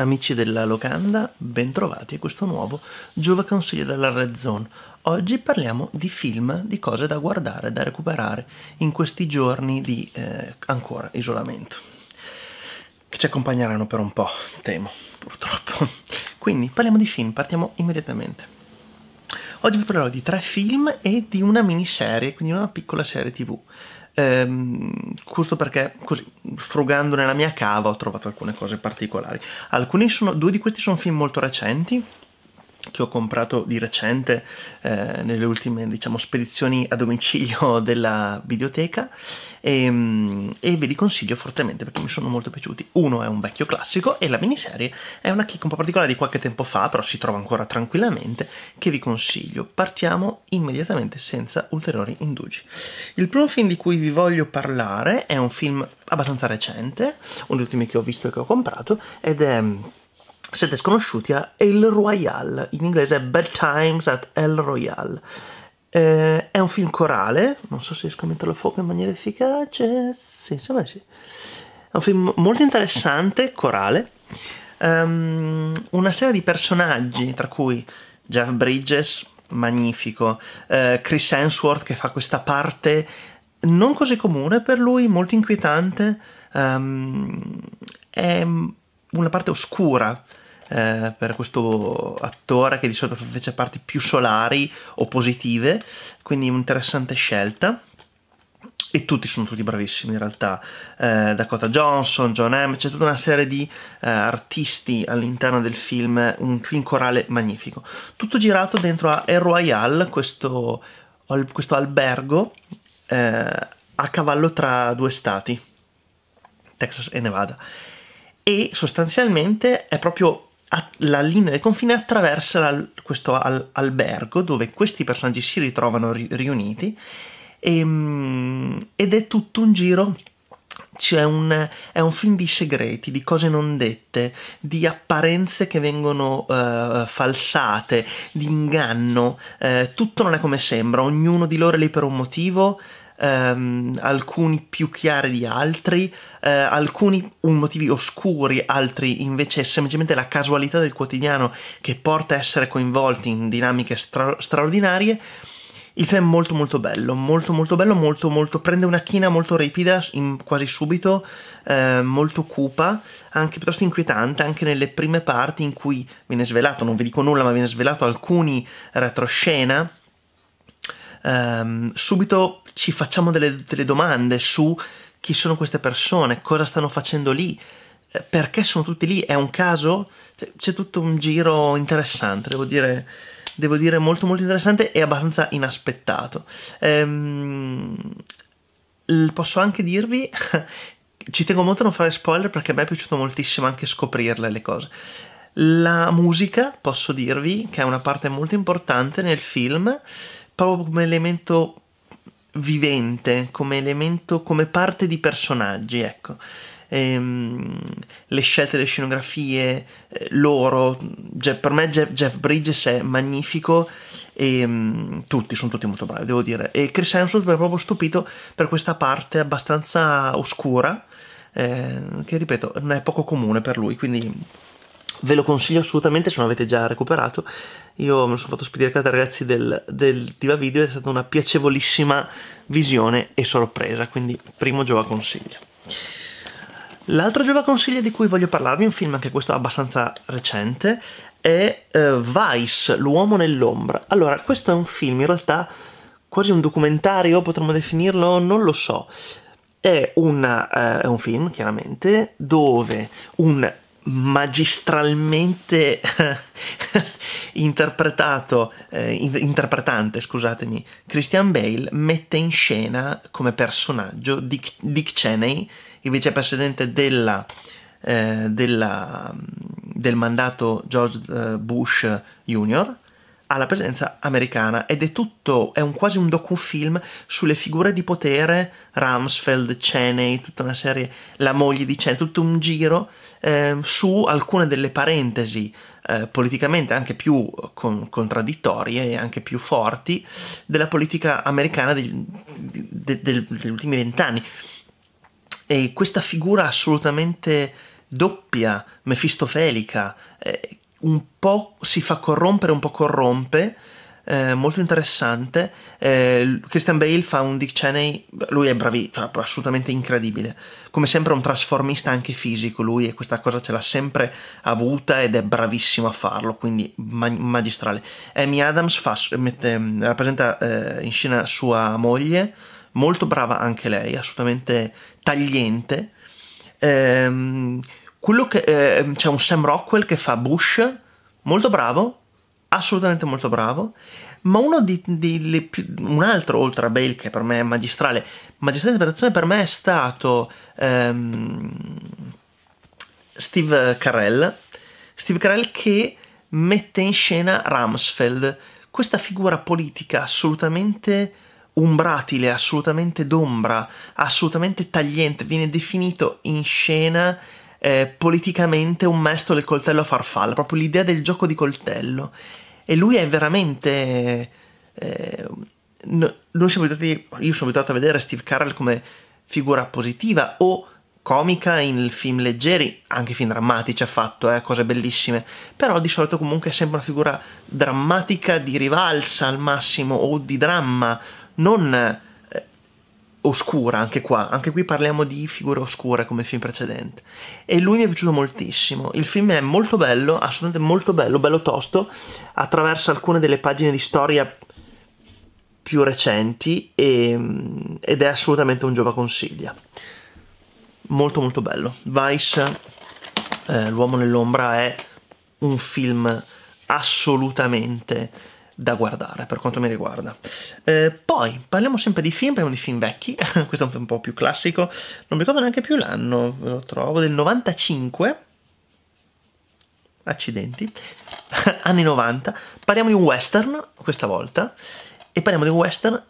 Amici della locanda, bentrovati a questo nuovo Giova Consiglia della Red Zone. Oggi parliamo di film, di cose da guardare, da recuperare in questi giorni di eh, ancora isolamento, che ci accompagneranno per un po', temo, purtroppo. Quindi parliamo di film, partiamo immediatamente. Oggi vi parlerò di tre film e di una miniserie, quindi una piccola serie tv. Ehm, questo perché così, frugando nella mia cava, ho trovato alcune cose particolari. Alcuni sono, due di questi sono film molto recenti, che ho comprato di recente eh, nelle ultime diciamo, spedizioni a domicilio della videoteca e, ehm, e, ve li consiglio fortemente perché mi sono molto piaciuti. Uno è un vecchio classico e la miniserie è una chicca un po' particolare di qualche tempo fa, però si trova ancora tranquillamente, che vi consiglio. Partiamo immediatamente senza ulteriori indugi. Il primo film di cui vi voglio parlare è un film abbastanza recente, uno degli ultimi che ho visto e che ho comprato, ed è siete sconosciuti a El Royale, in inglese è Bad Times at El Royale. Eh, è un film corale, non so se riesco a metterlo a fuoco in maniera efficace. Sì, insomma sì. È un film molto interessante, corale. Um, una serie di personaggi, tra cui Jeff Bridges, magnifico, eh, Chris Hemsworth che fa questa parte non così comune per lui, molto inquietante. Um, è una parte oscura eh, per questo attore che di solito fece invece parti più solari o positive, quindi un'interessante scelta e tutti sono tutti bravissimi in realtà eh, Dakota Johnson, John M c'è tutta una serie di eh, artisti all'interno del film un film corale magnifico tutto girato dentro a El Royal questo, questo albergo eh, a cavallo tra due stati Texas e Nevada e sostanzialmente è proprio la linea del confine attraversa questo albergo dove questi personaggi si ritrovano riuniti ehm, ed è tutto un giro cioè un, è un film di segreti, di cose non dette, di apparenze che vengono uh, falsate, di inganno, uh, tutto non è come sembra, ognuno di loro è lì per un motivo, ehm, alcuni più chiari di altri, eh, alcuni motivi oscuri, altri invece semplicemente la casualità del quotidiano che porta a essere coinvolti in dinamiche stra- straordinarie. Il film è molto molto bello, molto molto bello, molto molto prende una china molto ripida, in, quasi subito, eh, molto cupa, anche piuttosto inquietante, anche nelle prime parti in cui viene svelato, non vi dico nulla, ma viene svelato alcuni retroscena ehm, subito ci facciamo delle, delle domande su chi sono queste persone, cosa stanno facendo lì, eh, perché sono tutti lì, è un caso? Cioè, c'è tutto un giro interessante, devo dire, devo dire molto molto interessante e abbastanza inaspettato. Ehm, posso anche dirvi, ci tengo molto a non fare spoiler perché a me è piaciuto moltissimo anche scoprirle le cose. La musica, posso dirvi, che è una parte molto importante nel film, proprio come elemento vivente, come elemento, come parte di personaggi, ecco. Ehm, le scelte, delle scenografie, eh, loro, Jeff, per me Jeff, Jeff, Bridges è magnifico e um, tutti, sono tutti molto bravi, devo dire. E Chris Hemsworth mi ha proprio stupito per questa parte abbastanza oscura, eh, che ripeto, non è poco comune per lui, quindi ve lo consiglio assolutamente se non avete già recuperato. Io me lo sono fatto spedire a casa ragazzi del, del Diva Video, è stata una piacevolissima visione e sorpresa, quindi primo Giova consiglio. L'altro Giova consiglio di cui voglio parlarvi, un film anche questo abbastanza recente, è eh, Vice, l'uomo nell'ombra. Allora, questo è un film in realtà quasi un documentario, potremmo definirlo, non lo so. È, una, eh, è un film, chiaramente, dove un magistralmente interpretato, eh, interpretante, scusatemi, Christian Bale mette in scena come personaggio Dick, Dick Cheney, il vicepresidente della, eh, della, del mandato George eh, Bush Jr., alla presenza americana ed è tutto, è un, quasi un docufilm sulle figure di potere, Rumsfeld, Cheney, tutta una serie, la moglie di Cheney, tutto un giro eh, su alcune delle parentesi eh, politicamente anche più eh, con, contraddittorie e anche più forti della politica americana degli, de, de, degli ultimi vent'anni. E questa figura assolutamente doppia, mefistofelica, eh, un po' si fa corrompere, un po' corrompe. Eh, molto interessante. Eh, Christian Bale fa un Dick Cheney, lui è bravissimo, assolutamente incredibile. Come sempre un trasformista anche fisico, lui e questa cosa ce l'ha sempre avuta ed è bravissimo a farlo, quindi magistrale. Amy Adams fa, mette, mm, rappresenta eh, in scena sua moglie, molto brava anche lei, assolutamente tagliente. Ehm, quello che, eh, c'è un Sam Rockwell che fa Bush, molto bravo, assolutamente molto bravo, ma uno di, di le, un altro oltre a Bale che per me è magistrale, magistrale interpretazione per me è stato ehm, Steve Carell, Steve Carell che mette in scena Rumsfeld, questa figura politica assolutamente umbratile, assolutamente d'ombra, assolutamente tagliente, viene definito in scena eh, politicamente un mesto del coltello a farfalla, proprio l'idea del gioco di coltello. E lui è veramente... Eh, no, abituati, io sono abituato a vedere Steve Carell come figura positiva o comica in film leggeri, anche film drammatici ha fatto, eh, cose bellissime, però di solito comunque è sempre una figura drammatica di rivalsa al massimo o di dramma, non oscura anche qua, anche qui parliamo di figure oscure come il film precedente e lui mi è piaciuto moltissimo, il film è molto bello, assolutamente molto bello, bello tosto, attraversa alcune delle pagine di storia più recenti e, ehm, ed è assolutamente un giova consiglia, molto molto bello, Vice, eh, L'uomo nell'ombra è un film assolutamente da guardare per quanto mi riguarda. Eh, poi parliamo sempre di film, parliamo di film vecchi, questo è un po' più classico, non mi ricordo neanche più l'anno, ve lo trovo, del 95 accidenti, anni 90, parliamo di un western questa volta e parliamo di un western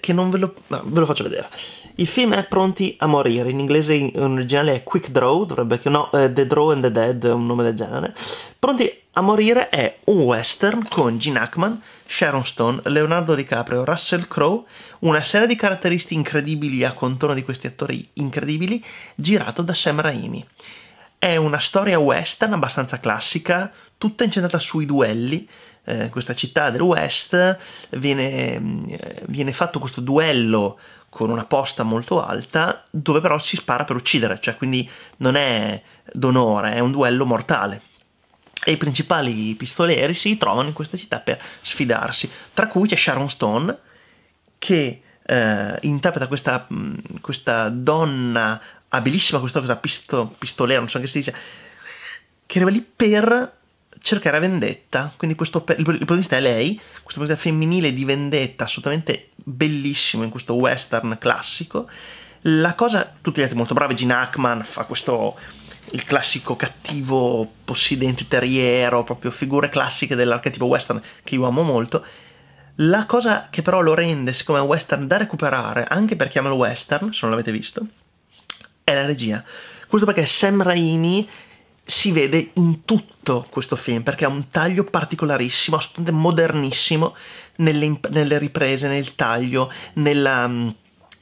che non ve lo, no, ve lo faccio vedere. Il film è Pronti a morire, in inglese in originale è Quick Draw, dovrebbe che no, eh, The Draw and the Dead, un nome del genere. Pronti a morire è un western con Gene Hackman, Sharon Stone, Leonardo DiCaprio, Russell Crowe, una serie di caratteristiche incredibili a contorno di questi attori incredibili, girato da Sam Raimi. È una storia western abbastanza classica, tutta incentrata sui duelli, eh, questa città del West, viene, mm, viene, fatto questo duello con una posta molto alta, dove però si spara per uccidere, cioè quindi non è d'onore, è un duello mortale e i principali pistoleri si trovano in questa città per sfidarsi, tra cui c'è Sharon Stone che eh, interpreta questa, questa, donna abilissima, questa, questa pisto, pistolera, non so che si dice, che arriva lì per cercare vendetta, quindi questo, il protagonista è lei, questo protagonista femminile di vendetta assolutamente bellissimo in questo western classico, la cosa, tutti gli altri molto bravi, Gene Hackman fa questo il classico cattivo possidente terriero, proprio figure classiche dell'archetipo western che io amo molto. La cosa che però lo rende, siccome è un western da recuperare, anche per chi ama il western, se non l'avete visto, è la regia. Questo perché Sam Raimi si vede in tutto questo film, perché ha un taglio particolarissimo, assolutamente modernissimo, nelle, nelle riprese, nel taglio, mm,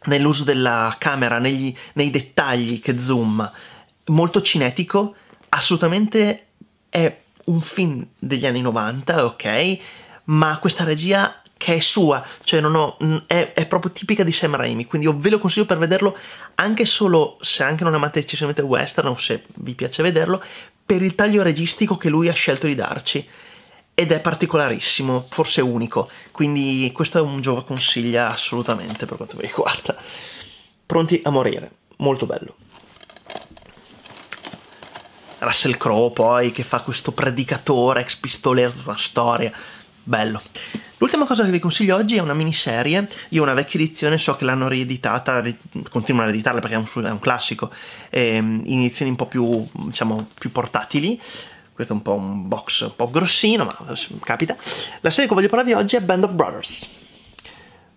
nell'uso della camera, negli, nei dettagli che zoom molto cinetico, assolutamente è un film degli anni 90, ok, ma questa regia che è sua, cioè non ho, è, è, proprio tipica di Sam Raimi, quindi io ve lo consiglio per vederlo anche solo, se anche non amate eccessivamente il western o se vi piace vederlo, per il taglio registico che lui ha scelto di darci ed è particolarissimo, forse unico, quindi questo è un gioco consiglia assolutamente per quanto mi riguarda. Pronti a morire, molto bello. Russell Crowe poi che fa questo predicatore, ex pistolero, della storia. Bello. L'ultima cosa che vi consiglio oggi è una miniserie. Io una vecchia edizione so che l'hanno rieditata, continuano ad editarla perché è un, è un classico, ehm, in edizioni un po' più, diciamo, più portatili. Questo è un po' un box un po' grossino, ma capita. La serie che voglio parlarvi oggi è Band of Brothers,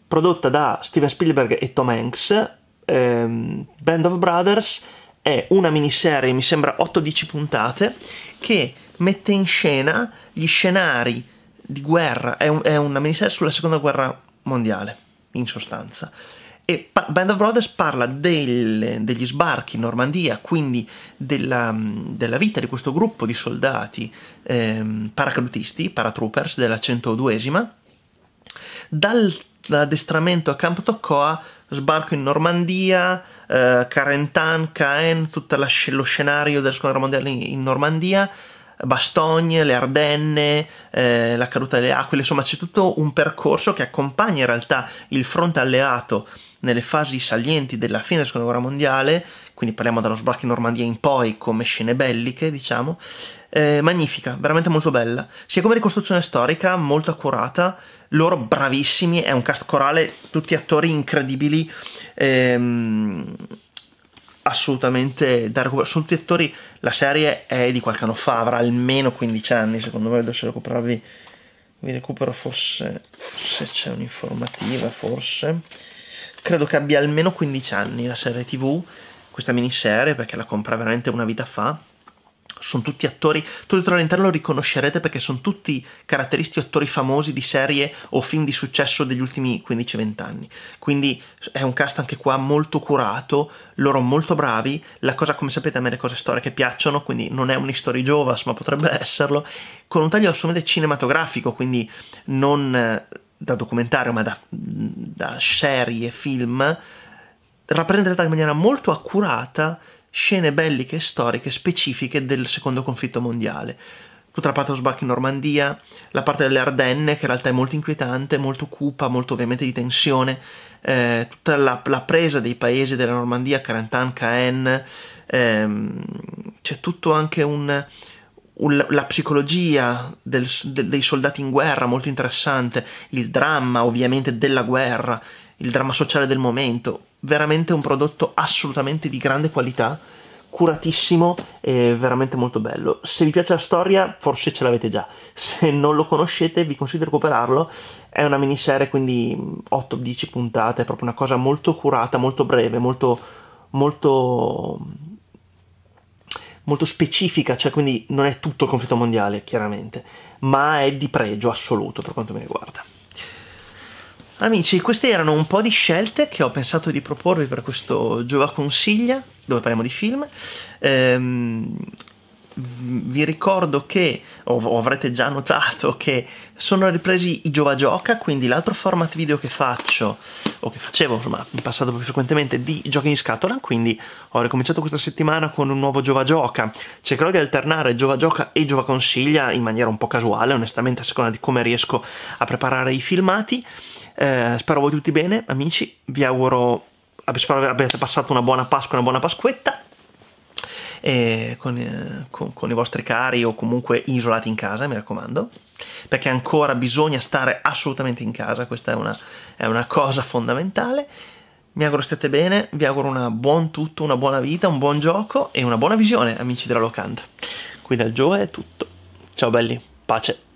prodotta da Steven Spielberg e Tom Hanks. Ehm, Band of Brothers è una miniserie, mi sembra 8-10 puntate, che mette in scena gli scenari di guerra, è, un, è una miniserie sulla seconda guerra mondiale, in sostanza. E pa- Band of Brothers parla del, degli sbarchi in Normandia, quindi della, della, vita di questo gruppo di soldati ehm, paracadutisti, paratroopers della 102esima, dal l'addestramento a Camp Toccoa sbarco in Normandia, eh, Carentan, Caen, tutto sc- lo scenario della seconda guerra mondiale in, in Normandia, Bastogne, le Ardenne, eh, la caduta delle Aquile, insomma c'è tutto un percorso che accompagna in realtà il fronte alleato nelle fasi salienti della fine della seconda guerra mondiale, quindi parliamo dallo sbarco in Normandia in poi come scene belliche, diciamo, eh, magnifica, veramente molto bella, sia come ricostruzione storica molto accurata, loro bravissimi, è un cast corale, tutti attori incredibili, ehm, assolutamente da recuperare, sono tutti attori, la serie è di qualche anno fa, avrà almeno 15 anni, secondo me adesso recuperarvi vi recupero forse se c'è un'informativa forse credo che abbia almeno 15 anni la serie tv, questa miniserie, perché la compra veramente una vita fa. Sono tutti attori, tutti all'interno lo riconoscerete perché sono tutti caratteristi attori famosi di serie o film di successo degli ultimi 15-20 anni. Quindi è un cast anche qua molto curato, loro molto bravi. La cosa, come sapete, a me le cose storiche piacciono, quindi non è un Jovas, ma potrebbe esserlo. Con un taglio assolutamente cinematografico, quindi non eh, da documentario, ma da, da serie, film, rappresentata in maniera molto accurata scene belliche e storiche specifiche del secondo conflitto mondiale. Tutta la parte dello sbarco in Normandia, la parte delle Ardenne, che in realtà è molto inquietante, molto cupa, molto ovviamente di tensione, eh, tutta la, la, presa dei paesi della Normandia, Carentan, Caen, ehm, c'è tutto anche un, la psicologia del, de, dei soldati in guerra, molto interessante, il dramma ovviamente della guerra, il dramma sociale del momento, veramente un prodotto assolutamente di grande qualità, curatissimo e veramente molto bello. Se vi piace la storia, forse ce l'avete già, se non lo conoscete vi consiglio di recuperarlo, è una miniserie quindi 8-10 puntate, è proprio una cosa molto curata, molto breve, molto... molto molto specifica, cioè quindi non è tutto il conflitto mondiale, chiaramente, ma è di pregio assoluto per quanto mi riguarda. Amici, queste erano un po' di scelte che ho pensato di proporvi per questo Giova Consiglia, dove parliamo di film. Ehm, vi ricordo che, o, avrete già notato, che sono ripresi i Giova Gioca, quindi l'altro format video che faccio, o che facevo insomma in passato più frequentemente, di giochi in scatola, quindi ho ricominciato questa settimana con un nuovo Giova Gioca. Cercherò di alternare Giova Gioca e Giova Consiglia in maniera un po' casuale, onestamente a seconda di come riesco a preparare i filmati. Eh, spero voi tutti bene, amici, vi auguro... Spero abbiate passato una buona Pasqua, una buona Pasquetta eh, con, eh, con, con i vostri cari o comunque isolati in casa, mi raccomando, perché ancora bisogna stare assolutamente in casa, questa è una, è una cosa fondamentale. Mi auguro state bene, vi auguro un buon tutto, una buona vita, un buon gioco e una buona visione, amici della locanda. Qui dal Gioe è tutto. Ciao belli, pace.